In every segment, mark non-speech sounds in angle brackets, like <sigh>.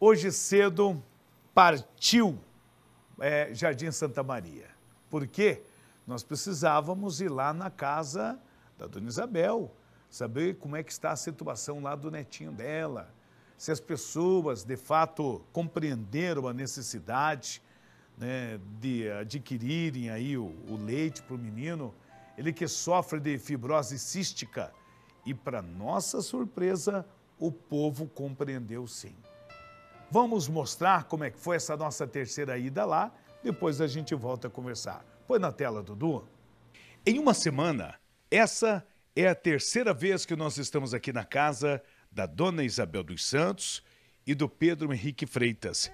Hoje cedo partiu é, Jardim Santa Maria, porque nós precisávamos ir lá na casa da Dona Isabel, saber como é que está a situação lá do netinho dela, se as pessoas de fato compreenderam a necessidade né, de adquirirem aí o, o leite para o menino, ele que sofre de fibrose cística. E para nossa surpresa, o povo compreendeu sim. Vamos mostrar como é que foi essa nossa terceira ida lá, depois a gente volta a conversar. Põe na tela, Dudu. Em uma semana, essa é a terceira vez que nós estamos aqui na casa da dona Isabel dos Santos e do Pedro Henrique Freitas.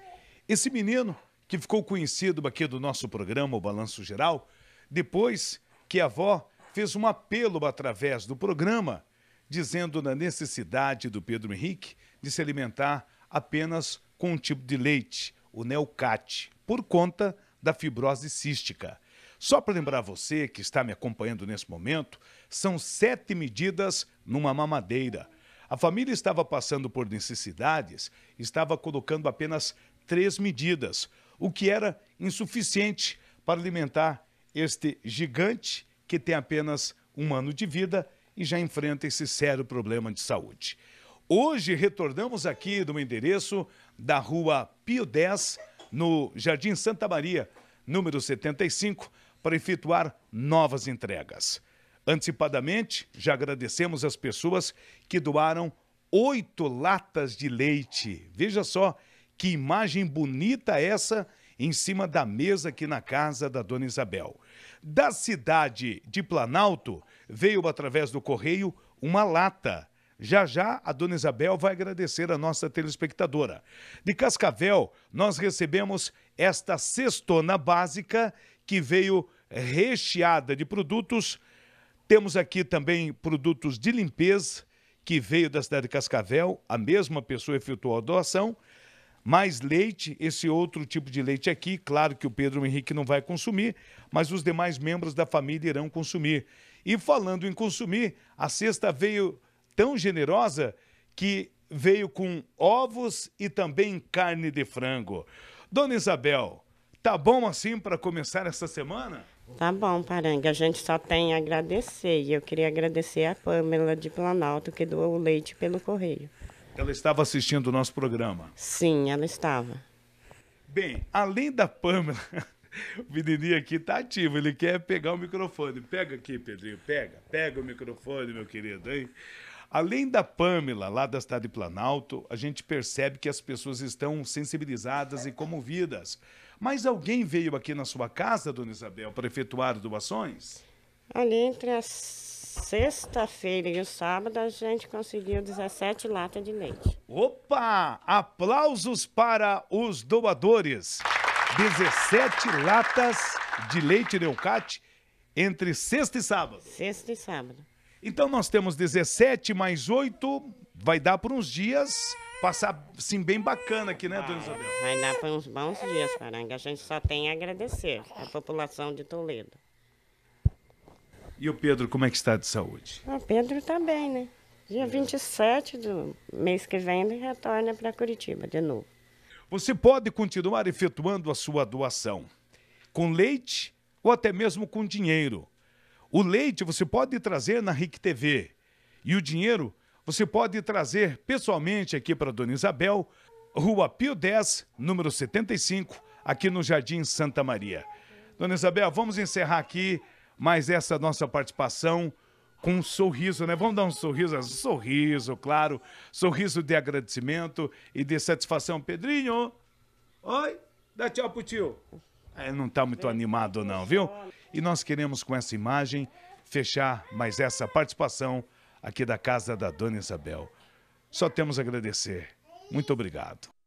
Esse menino que ficou conhecido aqui do nosso programa, o Balanço Geral, depois que a avó fez um apelo através do programa, dizendo na necessidade do Pedro Henrique de se alimentar apenas com um tipo de leite, o Neocate, por conta da fibrose cística. Só para lembrar você que está me acompanhando nesse momento, são sete medidas numa mamadeira. A família estava passando por necessidades, estava colocando apenas três medidas, o que era insuficiente para alimentar este gigante que tem apenas um ano de vida e já enfrenta esse sério problema de saúde. Hoje retornamos aqui do endereço da rua Pio 10, no Jardim Santa Maria, número 75, para efetuar novas entregas. Antecipadamente, já agradecemos as pessoas que doaram oito latas de leite. Veja só que imagem bonita essa em cima da mesa aqui na casa da dona Isabel. Da cidade de Planalto, veio através do correio uma lata já já a dona Isabel vai agradecer a nossa telespectadora. De Cascavel, nós recebemos esta cestona básica que veio recheada de produtos. Temos aqui também produtos de limpeza que veio da cidade de Cascavel, a mesma pessoa efetuou a doação. Mais leite, esse outro tipo de leite aqui, claro que o Pedro Henrique não vai consumir, mas os demais membros da família irão consumir. E falando em consumir, a cesta veio tão generosa que veio com ovos e também carne de frango. Dona Isabel, tá bom assim para começar essa semana? Tá bom, Paranga. A gente só tem a agradecer. E eu queria agradecer a Pamela de Planalto, que doou o leite pelo correio. Ela estava assistindo o nosso programa? Sim, ela estava. Bem, além da Pamela, <laughs> o menininho aqui tá ativo, ele quer pegar o microfone. Pega aqui, Pedrinho, pega. Pega o microfone, meu querido, hein? Além da Pamela, lá da cidade de Planalto, a gente percebe que as pessoas estão sensibilizadas e comovidas. Mas alguém veio aqui na sua casa, dona Isabel, para efetuar doações? Ali entre a sexta-feira e o sábado, a gente conseguiu 17 latas de leite. Opa! Aplausos para os doadores! 17 latas de leite Neucate entre sexta e sábado. Sexta e sábado. Então nós temos 17 mais 8, vai dar por uns dias passar sim bem bacana aqui, né, ah, dona Isabel? É, vai dar por uns bons dias, Caranga. A gente só tem a agradecer a população de Toledo. E o Pedro, como é que está de saúde? O ah, Pedro está bem, né? Dia 27 é. do mês que vem ele retorna para Curitiba de novo. Você pode continuar efetuando a sua doação com leite ou até mesmo com dinheiro. O leite você pode trazer na RIC TV e o dinheiro você pode trazer pessoalmente aqui para Dona Isabel, Rua Pio 10, número 75, aqui no Jardim Santa Maria. Dona Isabel, vamos encerrar aqui mais essa nossa participação com um sorriso, né? Vamos dar um sorriso, sorriso, claro, sorriso de agradecimento e de satisfação. Pedrinho, oi, dá tchau pro tio. É, não tá muito animado não, viu? E nós queremos, com essa imagem, fechar mais essa participação aqui da casa da Dona Isabel. Só temos a agradecer. Muito obrigado.